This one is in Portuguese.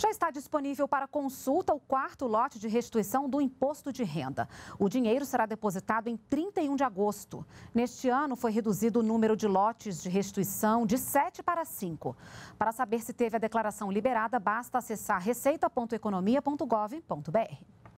Já está disponível para consulta o quarto lote de restituição do imposto de renda. O dinheiro será depositado em 31 de agosto. Neste ano, foi reduzido o número de lotes de restituição de 7 para 5. Para saber se teve a declaração liberada, basta acessar receita.economia.gov.br.